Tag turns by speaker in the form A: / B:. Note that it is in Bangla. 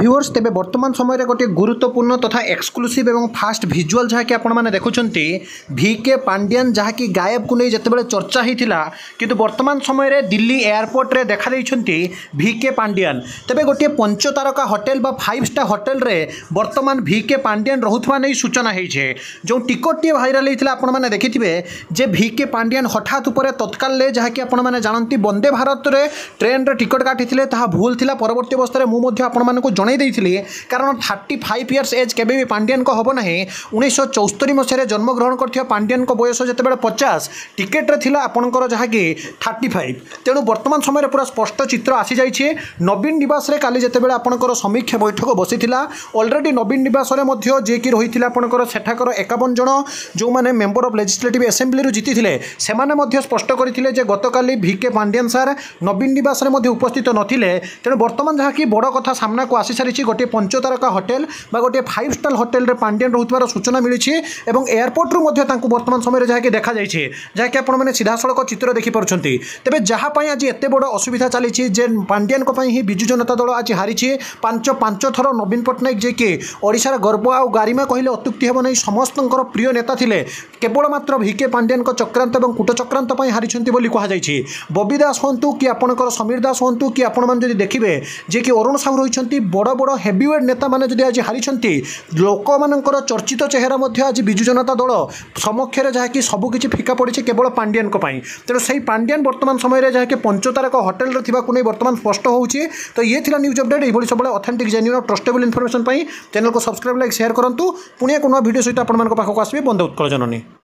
A: ভিউর্স তেবে বর্তমান সময়ের গোটি গুরুত্বপূর্ণ তথা এক্সক্লুসিভ এবং ফাস্ট ভিজুয়াল যাকে আপনার ভি কে পাণ্ডিয়ান যাকি গায়েবকু নিয়ে যেতবে চর্চা হয়েছিল কিন্তু বর্তমান সময়ের দিল্লি এয়ারপোর্টে দেখা দিয়েছেন ভি কে পাণ্ডিয়ান তেবে গোটিয়ে পঞ্চতারকা হোটেল বা ফাইভ স্টার হোটেলরে বর্তমান ভি কে পাণ্ডিয়ান রহুথা নিয়ে সূচনা হয়েছে যে টিকটটি ভাইরাল হয়েছিল আপনার দেখিবে যে ভি কে পাণ্ডিয়ান হঠাৎ উপরে তৎকালে যাকি আপনার জাঁতি বন্দে ভারতের ট্রেন্রে টিকট কাটি তাহা ভুল লা পরবর্তী অবস্থায় মু আপনার ଜଣାଇ ଦେଇଥିଲି କାରଣ ଥାର୍ଟି ଫାଇଭ୍ ଇୟର୍ସ ଏଜ୍ କେବେ ବି ପାଣ୍ଡିଆନଙ୍କ ହେବ ନାହିଁ ଉଣେଇଶହ ଚଉସ୍ତରୀ ମସିହାରେ ଜନ୍ମଗ୍ରହଣ କରିଥିବା ପାଣ୍ଡିଆନଙ୍କ ବୟସ ଯେତେବେଳେ ପଚାଶ ଟିକେଟ୍ରେ ଥିଲା ଆପଣଙ୍କର ଯାହାକି ଥାର୍ଟି ଫାଇଭ୍ ତେଣୁ ବର୍ତ୍ତମାନ ସମୟରେ ପୁରା ସ୍ପଷ୍ଟ ଚିତ୍ର ଆସିଯାଇଛି ନବୀନ ନିବାସରେ କାଲି ଯେତେବେଳେ ଆପଣଙ୍କର ସମୀକ୍ଷା ବୈଠକ ବସିଥିଲା ଅଲରେଡ଼ି ନବୀନ ନିବାସରେ ମଧ୍ୟ ଯିଏକି ରହିଥିଲେ ଆପଣଙ୍କର ସେଠାକାର ଏକାବନ ଜଣ ଯେଉଁମାନେ ମେମ୍ବର ଅଫ୍ ଲେଜିସ୍ଲେଟିଭ୍ ଆସେମ୍ବ୍ଲିରୁ ଜିତିଥିଲେ ସେମାନେ ମଧ୍ୟ ସ୍ପଷ୍ଟ କରିଥିଲେ ଯେ ଗତକାଲି ଭି କେ ପାଣ୍ଡିଆନ ସାର୍ ନବୀନ ନିବାସରେ ମଧ୍ୟ ଉପସ୍ଥିତ ନଥିଲେ ତେଣୁ ବର୍ତ୍ତମାନ ଯାହାକି ବଡ଼ କଥା ସାମ୍ନାକୁ ଆସି ଆସିସାରିଛି ଗୋଟିଏ ପଞ୍ଚତାରକା ହୋଟେଲ ବା ଗୋଟିଏ ଫାଇଭ୍ ଷ୍ଟାର୍ ହୋଟେଲରେ ପାଣ୍ଡିଆନ ରହୁଥିବାର ସୂଚନା ମିଳିଛି ଏବଂ ଏୟାରପୋର୍ଟରୁ ମଧ୍ୟ ତାଙ୍କୁ ବର୍ତ୍ତମାନ ସମୟରେ ଯାହାକି ଦେଖାଯାଇଛି ଯାହାକି ଆପଣମାନେ ସିଧାସଳଖ ଚିତ୍ର ଦେଖିପାରୁଛନ୍ତି ତେବେ ଯାହା ପାଇଁ ଆଜି ଏତେ ବଡ଼ ଅସୁବିଧା ଚାଲିଛି ଯେ ପାଣ୍ଡିଆନଙ୍କ ପାଇଁ ହିଁ ବିଜୁ ଜନତା ଦଳ ଆଜି ହାରିଛି ପାଞ୍ଚ ପାଞ୍ଚ ଥର ନବୀନ ପଟ୍ଟନାୟକ ଯିଏକି ଓଡ଼ିଶାର ଗର୍ବ ଆଉ ଗାରିମା କହିଲେ ଅତ୍ୟୁକ୍ତି ହେବ ନାହିଁ ସମସ୍ତଙ୍କର ପ୍ରିୟ ନେତା ଥିଲେ କେବଳ ମାତ୍ର ଭିକେ ପାଣ୍ଡିଆନଙ୍କ ଚକ୍ରାନ୍ତ ଏବଂ କୁଟଚକ୍ରାନ୍ତ ପାଇଁ ହାରିଛନ୍ତି ବୋଲି କୁହାଯାଇଛି ବବି ଦାସ ହୁଅନ୍ତୁ କି ଆପଣଙ୍କର ସମୀର ଦାସ ହୁଅନ୍ତୁ କି ଆପଣମାନେ ଯଦି ଦେଖିବେ ଯିଏକି ଅରୁଣ ସାହୁ ରହିଛନ୍ତି বড় বড় হেভিওয়েট নেতামানে যদি আজ হারিয়েছেন ଲୋକମାନଙ୍କର ଚର୍ଚ୍ଚିତ ଚେହେରା ମଧ୍ୟ ଆଜି ବିଜୁ ଜନତା ଦଳ ସମକ୍ଷରେ ଯାହାକି ସବୁକିଛି ଫିକା ପଡ଼ିଛି କେବଳ ପାଣ୍ଡିଆନଙ୍କ ପାଇଁ ତେଣୁ ସେହି ପାଣ୍ଡିଆନ ବର୍ତ୍ତମାନ ସମୟରେ ଯାହାକି ପଞ୍ଚତାରକ ହୋଟେଲରେ ଥିବାକୁ ନେଇ ବର୍ତ୍ତମାନ ସ୍ପଷ୍ଟ ହେଉଛି ତ ଇଏ ଥିଲା ନ୍ୟୁଜ୍ ଅପଡେଟ୍ ଏହିଭଳି ସବୁବେଳେ ଅଥେଣ୍ଟିକ୍ ଜେନ୍ୟୁନ୍ ଟ୍ରଷ୍ଟେବୁଲ୍ ଇନଫର୍ମେସନ୍ ପାଇଁ ଚ୍ୟାନେଲକୁ ସବସ୍କ୍ରାଇବ୍ ଲାଇକ୍ ସେୟାର କରନ୍ତୁ ପୁଣି ଏକ ନୂଆ ଭିଡ଼ିଓ ସହିତ ଆପଣମାନଙ୍କ ପାଖକୁ ଆସିବି ବନ୍ଧ ଉତ୍କଳ ଜନନୀ